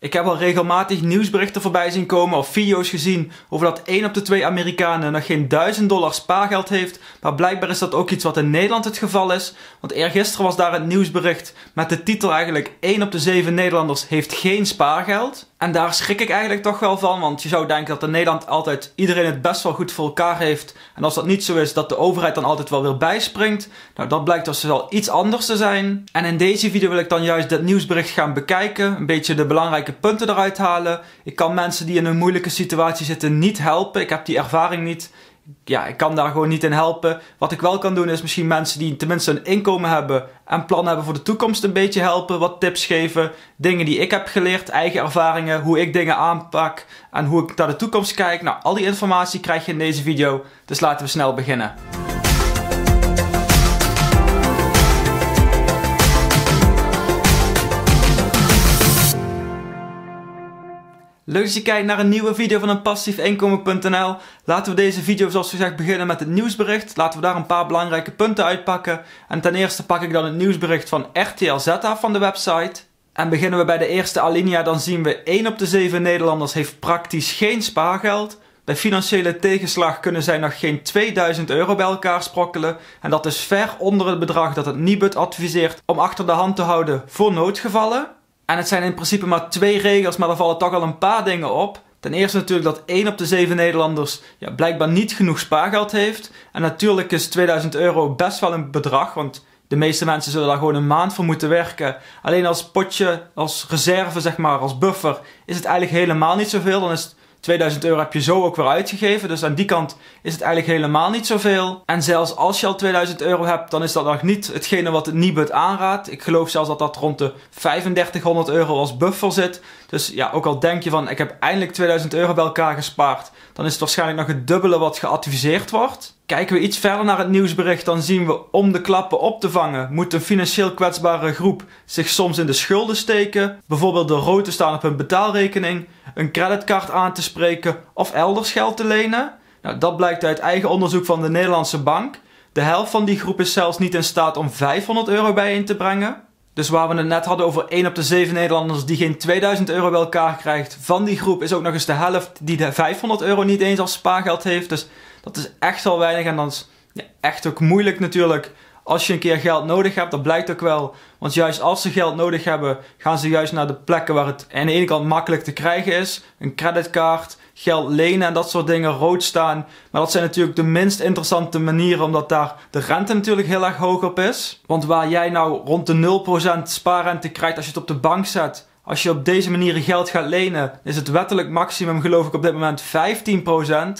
Ik heb al regelmatig nieuwsberichten voorbij zien komen of video's gezien over dat 1 op de 2 Amerikanen nog geen 1000 dollar spaargeld heeft, maar blijkbaar is dat ook iets wat in Nederland het geval is, want eergisteren was daar het nieuwsbericht met de titel eigenlijk 1 op de 7 Nederlanders heeft geen spaargeld. En daar schrik ik eigenlijk toch wel van, want je zou denken dat in Nederland altijd iedereen het best wel goed voor elkaar heeft. En als dat niet zo is, dat de overheid dan altijd wel weer bijspringt. Nou, dat blijkt dus wel iets anders te zijn. En in deze video wil ik dan juist dat nieuwsbericht gaan bekijken, een beetje de belangrijke punten eruit halen. Ik kan mensen die in een moeilijke situatie zitten niet helpen, ik heb die ervaring niet ja, ik kan daar gewoon niet in helpen. Wat ik wel kan doen is misschien mensen die tenminste een inkomen hebben en plannen hebben voor de toekomst een beetje helpen. Wat tips geven. Dingen die ik heb geleerd, eigen ervaringen, hoe ik dingen aanpak en hoe ik naar de toekomst kijk. Nou, al die informatie krijg je in deze video. Dus laten we snel beginnen. Leuk dat je kijkt naar een nieuwe video van een passiefinkomen.nl. Laten we deze video zoals gezegd beginnen met het nieuwsbericht. Laten we daar een paar belangrijke punten uitpakken. En ten eerste pak ik dan het nieuwsbericht van RTL Zeta van de website. En beginnen we bij de eerste alinea, dan zien we 1 op de 7 Nederlanders heeft praktisch geen spaargeld. Bij financiële tegenslag kunnen zij nog geen 2000 euro bij elkaar sprokkelen. En dat is ver onder het bedrag dat het Nibud adviseert om achter de hand te houden voor noodgevallen. En het zijn in principe maar twee regels, maar er vallen toch al een paar dingen op. Ten eerste natuurlijk dat 1 op de 7 Nederlanders ja, blijkbaar niet genoeg spaargeld heeft. En natuurlijk is 2000 euro best wel een bedrag, want de meeste mensen zullen daar gewoon een maand voor moeten werken. Alleen als potje, als reserve zeg maar, als buffer is het eigenlijk helemaal niet zoveel. Dan is 2000 euro heb je zo ook weer uitgegeven. Dus aan die kant is het eigenlijk helemaal niet zoveel. En zelfs als je al 2000 euro hebt, dan is dat nog niet hetgene wat het Nibud aanraadt. Ik geloof zelfs dat dat rond de 3500 euro als buffer zit. Dus ja, ook al denk je van ik heb eindelijk 2000 euro bij elkaar gespaard, dan is het waarschijnlijk nog het dubbele wat geadviseerd wordt. Kijken we iets verder naar het nieuwsbericht, dan zien we om de klappen op te vangen moet een financieel kwetsbare groep zich soms in de schulden steken, bijvoorbeeld de rood te staan op hun betaalrekening, een creditcard aan te spreken of elders geld te lenen. Nou, dat blijkt uit eigen onderzoek van de Nederlandse Bank. De helft van die groep is zelfs niet in staat om 500 euro bijeen te brengen. Dus waar we het net hadden over 1 op de 7 Nederlanders die geen 2000 euro bij elkaar krijgt. Van die groep is ook nog eens de helft die de 500 euro niet eens als spaargeld heeft. Dus dat is echt al weinig. En dan is echt ook moeilijk natuurlijk. Als je een keer geld nodig hebt, dat blijkt ook wel. Want juist als ze geld nodig hebben, gaan ze juist naar de plekken waar het aan de ene kant makkelijk te krijgen is. Een creditcard, geld lenen en dat soort dingen rood staan. Maar dat zijn natuurlijk de minst interessante manieren, omdat daar de rente natuurlijk heel erg hoog op is. Want waar jij nou rond de 0% spaarrente krijgt als je het op de bank zet, als je op deze manier geld gaat lenen, is het wettelijk maximum geloof ik op dit moment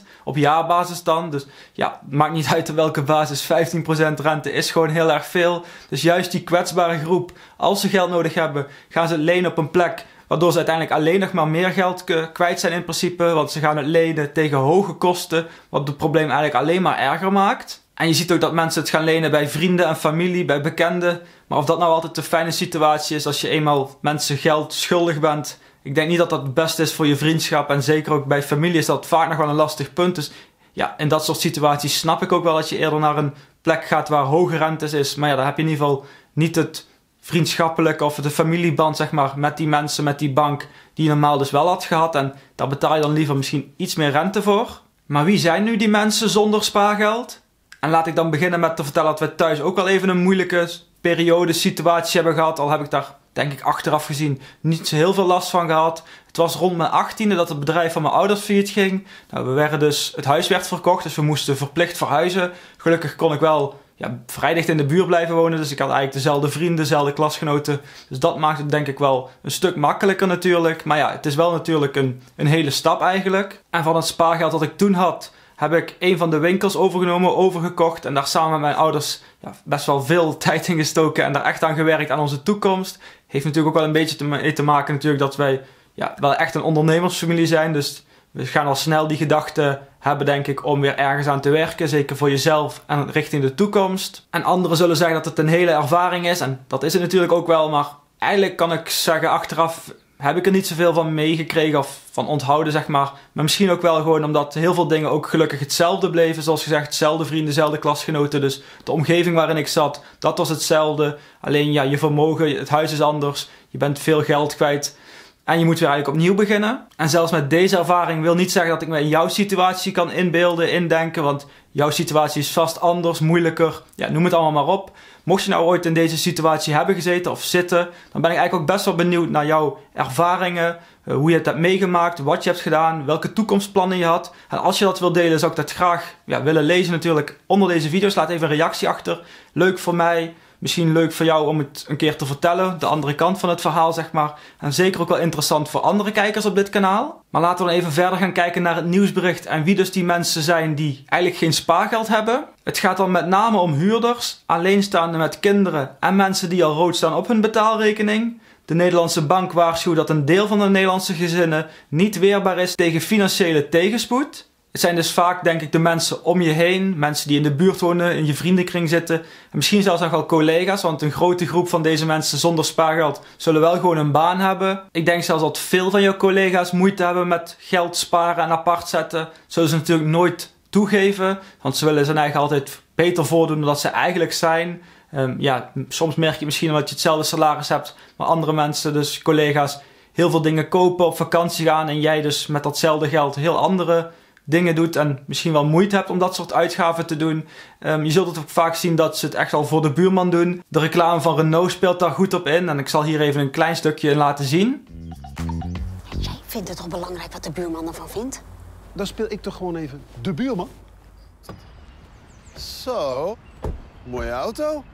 15% op jaarbasis dan. Dus ja, maakt niet uit op welke basis, 15% rente is gewoon heel erg veel. Dus juist die kwetsbare groep, als ze geld nodig hebben, gaan ze lenen op een plek Waardoor ze uiteindelijk alleen nog maar meer geld kwijt zijn in principe. Want ze gaan het lenen tegen hoge kosten. Wat het probleem eigenlijk alleen maar erger maakt. En je ziet ook dat mensen het gaan lenen bij vrienden en familie, bij bekenden. Maar of dat nou altijd de fijne situatie is als je eenmaal mensen geld schuldig bent. Ik denk niet dat dat het beste is voor je vriendschap. En zeker ook bij familie is dat vaak nog wel een lastig punt. Dus ja, in dat soort situaties snap ik ook wel dat je eerder naar een plek gaat waar hoge rentes is. Maar ja, daar heb je in ieder geval niet het vriendschappelijk of de familieband zeg maar, met die mensen, met die bank, die je normaal dus wel had gehad. En daar betaal je dan liever misschien iets meer rente voor. Maar wie zijn nu die mensen zonder spaargeld? En laat ik dan beginnen met te vertellen dat we thuis ook al even een moeilijke periode, situatie hebben gehad. Al heb ik daar, denk ik, achteraf gezien niet zo heel veel last van gehad. Het was rond mijn achttiende dat het bedrijf van mijn ouders failliet ging. Nou, we werden dus, het huis werd verkocht, dus we moesten verplicht verhuizen. Gelukkig kon ik wel ja, vrij dicht in de buurt blijven wonen. Dus ik had eigenlijk dezelfde vrienden, dezelfde klasgenoten. Dus dat maakt het denk ik wel een stuk makkelijker natuurlijk. Maar ja, het is wel natuurlijk een, een hele stap eigenlijk. En van het spaargeld dat ik toen had, heb ik een van de winkels overgenomen, overgekocht. En daar samen met mijn ouders ja, best wel veel tijd in gestoken. En daar echt aan gewerkt aan onze toekomst. Heeft natuurlijk ook wel een beetje te, te maken natuurlijk dat wij ja, wel echt een ondernemersfamilie zijn. Dus we gaan al snel die gedachten hebben, denk ik, om weer ergens aan te werken. Zeker voor jezelf en richting de toekomst. En anderen zullen zeggen dat het een hele ervaring is. En dat is het natuurlijk ook wel. Maar eigenlijk kan ik zeggen, achteraf heb ik er niet zoveel van meegekregen of van onthouden, zeg maar. Maar misschien ook wel gewoon omdat heel veel dingen ook gelukkig hetzelfde bleven. Zoals gezegd, dezelfde vrienden, dezelfde klasgenoten. Dus de omgeving waarin ik zat, dat was hetzelfde. Alleen ja, je vermogen, het huis is anders. Je bent veel geld kwijt. En je moet weer eigenlijk opnieuw beginnen. En zelfs met deze ervaring wil niet zeggen dat ik me in jouw situatie kan inbeelden, indenken. Want jouw situatie is vast anders, moeilijker. Ja, noem het allemaal maar op. Mocht je nou ooit in deze situatie hebben gezeten of zitten, dan ben ik eigenlijk ook best wel benieuwd naar jouw ervaringen. Eh, hoe je het hebt meegemaakt, wat je hebt gedaan, welke toekomstplannen je had. En als je dat wilt delen, zou ik dat graag ja, willen lezen natuurlijk onder deze video's. Laat even een reactie achter. Leuk voor mij misschien leuk voor jou om het een keer te vertellen. De andere kant van het verhaal, zeg maar. En zeker ook wel interessant voor andere kijkers op dit kanaal. Maar laten we dan even verder gaan kijken naar het nieuwsbericht en wie dus die mensen zijn die eigenlijk geen spaargeld hebben. Het gaat dan met name om huurders, alleenstaanden met kinderen en mensen die al rood staan op hun betaalrekening. De Nederlandse bank waarschuwt dat een deel van de Nederlandse gezinnen niet weerbaar is tegen financiële tegenspoed. Het zijn dus vaak, denk ik, de mensen om je heen, mensen die in de buurt wonen, in je vriendenkring zitten. En misschien zelfs nog wel collega's, want een grote groep van deze mensen zonder spaargeld zullen wel gewoon een baan hebben. Ik denk zelfs dat veel van jouw collega's moeite hebben met geld sparen en apart zetten. zullen ze natuurlijk nooit toegeven, want ze willen zijn eigen altijd beter voordoen dan dat ze eigenlijk zijn. Ehm, ja, soms merk je misschien dat je hetzelfde salaris hebt, maar andere mensen, dus collega's, heel veel dingen kopen, op vakantie gaan en jij dus met datzelfde geld heel andere dingen doet en misschien wel moeite hebt om dat soort uitgaven te doen. Ehm, je zult het ook vaak zien dat ze het echt al voor de buurman doen. De reclame van Renault speelt daar goed op in en ik zal hier even een klein stukje laten zien. Jij vindt het toch belangrijk wat de buurman ervan vindt? Dan speel ik toch gewoon even de buurman? Zo, mooie auto.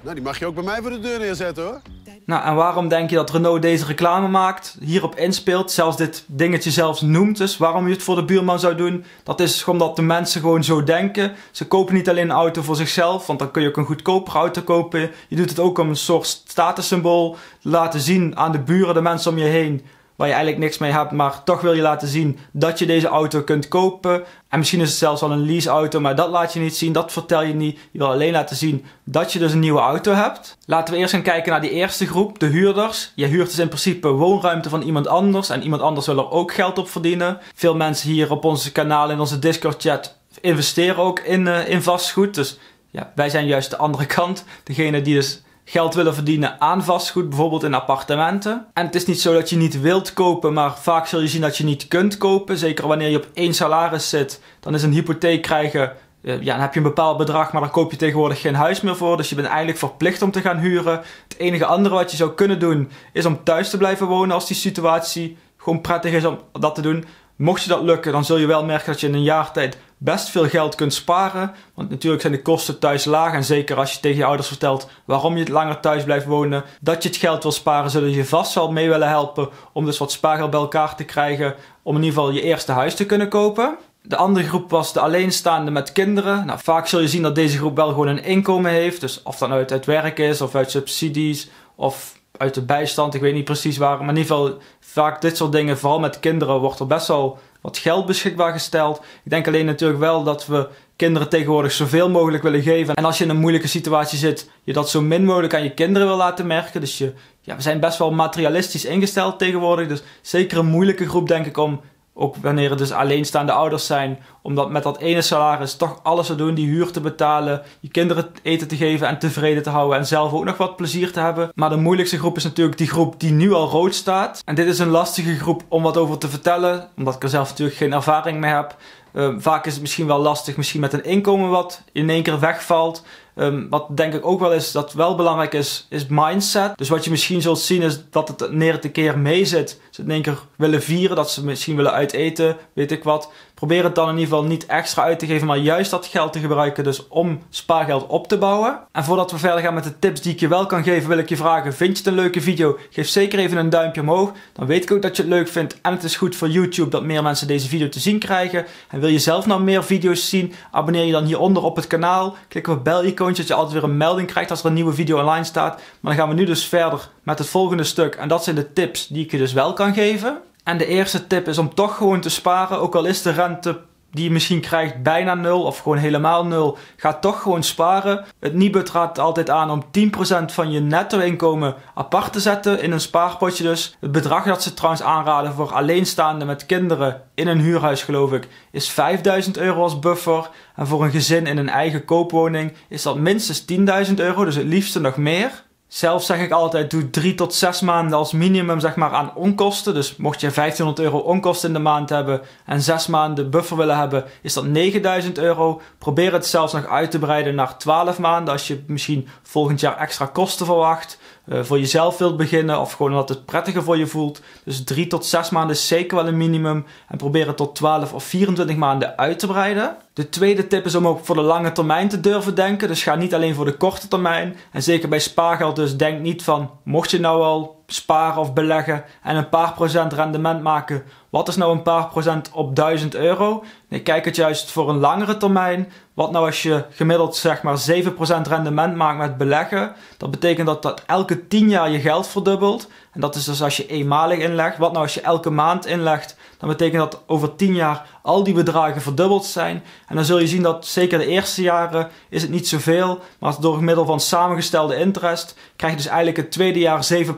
Nou, die mag je ook bij mij voor de deur neerzetten hoor. Nou, en waarom denk je dat Renault deze reclame maakt, hierop inspeelt, zelfs dit dingetje zelfs noemt dus, waarom je het voor de buurman zou doen? Dat is omdat de mensen gewoon zo denken. Ze kopen niet alleen een auto voor zichzelf, want dan kun je ook een goedkoper auto kopen. Je doet het ook om een soort statussymbool, laten zien aan de buren, de mensen om je heen, waar je eigenlijk niks mee hebt, maar toch wil je laten zien dat je deze auto kunt kopen. En misschien is het zelfs wel een leaseauto, maar dat laat je niet zien, dat vertel je niet. Je wil alleen laten zien dat je dus een nieuwe auto hebt. Laten we eerst gaan kijken naar die eerste groep, de huurders. Je huurt dus in principe woonruimte van iemand anders en iemand anders wil er ook geld op verdienen. Veel mensen hier op onze kanaal, in onze Discord chat, investeren ook in, eh, in vastgoed. Dus ja, wij zijn juist de andere kant, degene die dus geld willen verdienen aan vastgoed, bijvoorbeeld in appartementen. En het is niet zo dat je niet wilt kopen, maar vaak zul je zien dat je niet kunt kopen. Zeker wanneer je op één salaris zit, dan is een hypotheek krijgen eh, ja, dan heb je een bepaald bedrag, maar dan koop je tegenwoordig geen huis meer voor. Dus je bent eigenlijk verplicht om te gaan huren. Het enige andere wat je zou kunnen doen, is om thuis te blijven wonen als die situatie gewoon prettig is om dat te doen. Mocht je dat lukken, dan zul je wel merken dat je in een jaar tijd best veel geld kunt sparen. Want natuurlijk zijn de kosten thuis laag. En zeker als je tegen je ouders vertelt waarom je het langer thuis blijft wonen, dat je het geld wil sparen, zullen je vast wel mee willen helpen om dus wat spaargeld bij elkaar te krijgen. Om in ieder geval je eerste huis te kunnen kopen. De andere groep was de alleenstaande met kinderen. Nou, vaak zul je zien dat deze groep wel gewoon een inkomen heeft. Dus of dat nou uit, het werk is, of uit subsidies, of uit de bijstand. Ik weet niet precies waar. Maar in ieder geval, vaak dit soort dingen, vooral met kinderen, wordt er best wel wat geld beschikbaar gesteld. Ik denk alleen natuurlijk wel dat we kinderen tegenwoordig zoveel mogelijk willen geven. En als je in een moeilijke situatie zit, je dat zo min mogelijk aan je kinderen wil laten merken. Dus je, ja, we zijn best wel materialistisch ingesteld tegenwoordig. Dus zeker een moeilijke groep, denk ik, om ook wanneer het dus alleenstaande ouders zijn, omdat met dat ene salaris toch alles te doen, die huur te betalen, je kinderen eten te geven en tevreden te houden en zelf ook nog wat plezier te hebben. Maar de moeilijkste groep is natuurlijk die groep die nu al rood staat. En dit is een lastige groep om wat over te vertellen, omdat ik er zelf natuurlijk geen ervaring mee heb. Eh, vaak is het misschien wel lastig, misschien met een inkomen wat in één keer wegvalt. Ehm, wat denk ik ook wel is, dat wel belangrijk is, is mindset. Dus wat je misschien zult zien is dat het neer te keer mee zit. Ze in één keer willen vieren, dat ze misschien willen uiteten, weet ik wat. Probeer het dan in ieder geval niet extra uit te geven, maar juist dat geld te gebruiken dus om spaargeld op te bouwen. En voordat we verder gaan met de tips die ik je wel kan geven, wil ik je vragen, vind je het een leuke video? Geef zeker even een duimpje omhoog. Dan weet ik ook dat je het leuk vindt en het is goed voor YouTube dat meer mensen deze video te zien krijgen. En wil je zelf nou meer video's zien? Abonneer je dan hieronder op het kanaal. Klik op bel-icoon icoontje dat je altijd weer een melding krijgt als er een nieuwe video online staat. Maar dan gaan we nu dus verder met het volgende stuk. En dat zijn de tips die ik je dus wel kan geven. En de eerste tip is om toch gewoon te sparen, ook al is de rente die je misschien krijgt bijna nul of gewoon helemaal nul, ga toch gewoon sparen. Het Nibud raadt altijd aan om 10% van je netto inkomen apart te zetten in een spaarpotje dus. Het bedrag dat ze trouwens aanraden voor alleenstaanden met kinderen in een huurhuis geloof ik is 5000 euro als buffer. En voor een gezin in een eigen koopwoning is dat minstens 10.000 euro, dus het liefste nog meer. Zelf zeg ik altijd, doe drie tot zes maanden als minimum zeg maar, aan onkosten. Dus mocht je 1500 euro onkosten in de maand hebben en zes maanden buffer willen hebben, is dat 9000 euro. Probeer het zelfs nog uit te breiden naar 12 maanden als je misschien volgend jaar extra kosten verwacht. Eh, voor jezelf wilt beginnen of gewoon omdat het prettiger voor je voelt. Dus 3 tot 6 maanden is zeker wel een minimum en probeer het tot 12 of 24 maanden uit te breiden. De tweede tip is om ook voor de lange termijn te durven denken. Dus ga niet alleen voor de korte termijn. En zeker bij spaargeld dus denk niet van mocht je nou al sparen of beleggen en een paar procent rendement maken. Wat is nou een paar procent op 1000 euro? Ik kijk het juist voor een langere termijn. Wat nou als je gemiddeld zeg maar 7% rendement maakt met beleggen? Dat betekent dat dat elke 10 jaar je geld verdubbelt. En dat is dus als je eenmalig inlegt. Wat nou als je elke maand inlegt? Dan betekent dat over 10 jaar al die bedragen verdubbeld zijn. En dan zul je zien dat zeker de eerste jaren is het niet zoveel. Maar door middel van samengestelde interest krijg je dus eigenlijk het tweede jaar 7%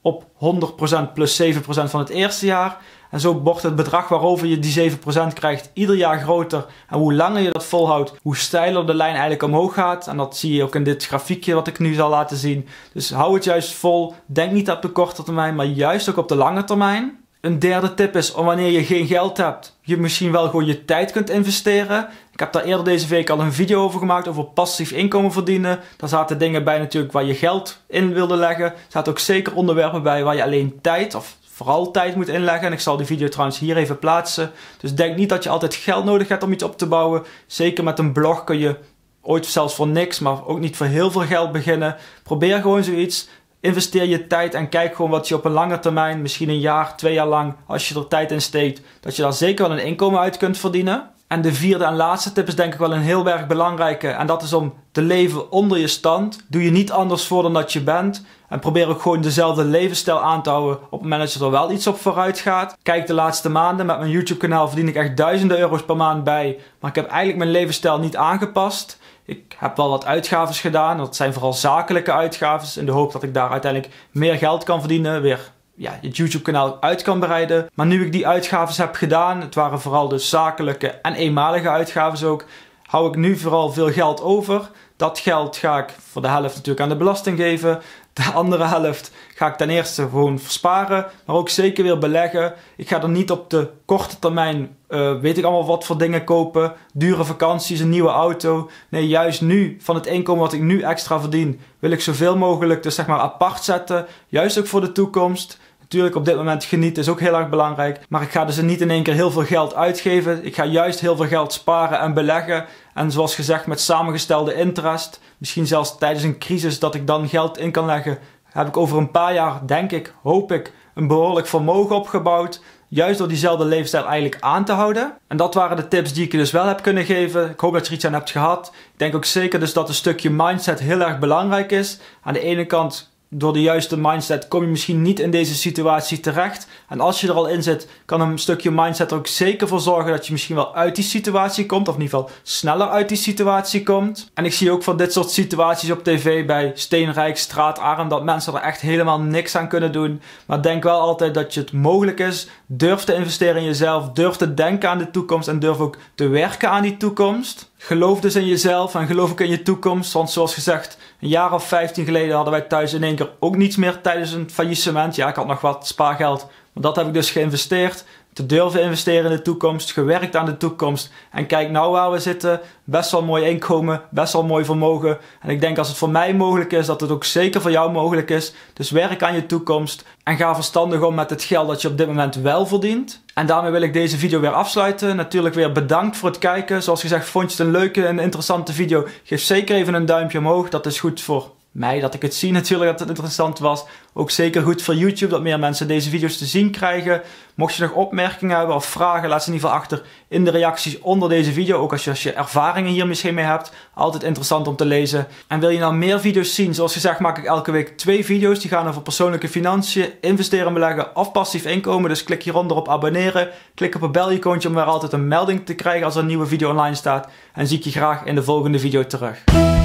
op 100% plus 7% van het eerste jaar. En zo wordt het bedrag waarover je die 7% krijgt ieder jaar groter. En hoe langer je dat volhoudt, hoe steiler de lijn eigenlijk omhoog gaat. En dat zie je ook in dit grafiekje wat ik nu zal laten zien. Dus hou het juist vol. Denk niet op de korte termijn, maar juist ook op de lange termijn. Een derde tip is om wanneer je geen geld hebt, je misschien wel gewoon je tijd kunt investeren. Ik heb daar eerder deze week al een video over gemaakt over passief inkomen verdienen. Daar zaten dingen bij natuurlijk waar je geld in wilde leggen. Er zaten ook zeker onderwerpen bij waar je alleen tijd of vooral tijd moet inleggen. En ik zal die video trouwens hier even plaatsen. Dus denk niet dat je altijd geld nodig hebt om iets op te bouwen. Zeker met een blog kun je ooit zelfs voor niks, maar ook niet voor heel veel geld beginnen. Probeer gewoon zoiets. Investeer je tijd en kijk gewoon wat je op een lange termijn, misschien een jaar, twee jaar lang, als je er tijd in steekt, dat je daar zeker wel een inkomen uit kunt verdienen. En de vierde en laatste tip is denk ik wel een heel erg belangrijke. En dat is om te leven onder je stand. Doe je niet anders voor dan dat je bent. En probeer ook gewoon dezelfde levensstijl aan te houden op het moment dat je er wel iets op vooruit gaat. Kijk de laatste maanden, met mijn YouTube kanaal verdien ik echt duizenden euro's per maand bij. Maar ik heb eigenlijk mijn levensstijl niet aangepast. Ik heb wel wat uitgaven gedaan. Dat zijn vooral zakelijke uitgaven. In de hoop dat ik daar uiteindelijk meer geld kan verdienen. Weer ja, het YouTube-kanaal uit kan bereiden, Maar nu ik die uitgaven heb gedaan, het waren vooral de dus zakelijke en eenmalige uitgaven ook, hou ik nu vooral veel geld over. Dat geld ga ik voor de helft natuurlijk aan de belasting geven. De andere helft ga ik ten eerste gewoon versparen, maar ook zeker weer beleggen. Ik ga er niet op de korte termijn, eh, weet ik allemaal wat voor dingen kopen, dure vakanties, een nieuwe auto. Nee, juist nu, van het inkomen wat ik nu extra verdien, wil ik zoveel mogelijk dus zeg maar apart zetten. Juist ook voor de toekomst. Natuurlijk, op dit moment genieten is ook heel erg belangrijk. Maar ik ga dus niet in één keer heel veel geld uitgeven. Ik ga juist heel veel geld sparen en beleggen. En zoals gezegd, met samengestelde interest. Misschien zelfs tijdens een crisis dat ik dan geld in kan leggen. Heb ik over een paar jaar, denk ik, hoop ik, een behoorlijk vermogen opgebouwd. Juist door diezelfde leefstijl eigenlijk aan te houden. En dat waren de tips die ik je dus wel heb kunnen geven. Ik hoop dat je er iets aan hebt gehad. Ik denk ook zeker dus dat een stukje mindset heel erg belangrijk is. Aan de ene kant door de juiste mindset kom je misschien niet in deze situatie terecht. En als je er al in zit, kan een stukje mindset er ook zeker voor zorgen dat je misschien wel uit die situatie komt. Of in ieder geval sneller uit die situatie komt. En ik zie ook van dit soort situaties op tv bij Steenrijk, Straatarm, dat mensen er echt helemaal niks aan kunnen doen. Maar denk wel altijd dat je het mogelijk is. Durf te investeren in jezelf. Durf te denken aan de toekomst. En durf ook te werken aan die toekomst. Geloof dus in jezelf en geloof ook in je toekomst. Want zoals gezegd, een jaar of 15 geleden hadden wij thuis in één keer ook niets meer tijdens een faillissement. Ja, ik had nog wat spaargeld, maar dat heb ik dus geïnvesteerd te durven investeren in de toekomst, gewerkt aan de toekomst. En kijk nou waar we zitten, best wel mooi inkomen, best wel mooi vermogen. En ik denk als het voor mij mogelijk is, dat het ook zeker voor jou mogelijk is. Dus werk aan je toekomst en ga verstandig om met het geld dat je op dit moment wel verdient. En daarmee wil ik deze video weer afsluiten. Natuurlijk weer bedankt voor het kijken. Zoals gezegd, vond je het een leuke en interessante video? Geef zeker even een duimpje omhoog. Dat is goed voor mij dat ik het zie natuurlijk, dat het interessant was. Ook zeker goed voor YouTube, dat meer mensen deze video's te zien krijgen. Mocht je nog opmerkingen hebben of vragen, laat ze in ieder geval achter in de reacties onder deze video. Ook als je, als je ervaringen hier misschien mee hebt, altijd interessant om te lezen. En wil je nou meer video's zien? Zoals gezegd maak ik elke week twee video's. Die gaan over persoonlijke financiën, investeren en beleggen of passief inkomen. Dus klik hieronder op abonneren. Klik op het bel om weer altijd een melding te krijgen als er een nieuwe video online staat. En zie ik je graag in de volgende video terug.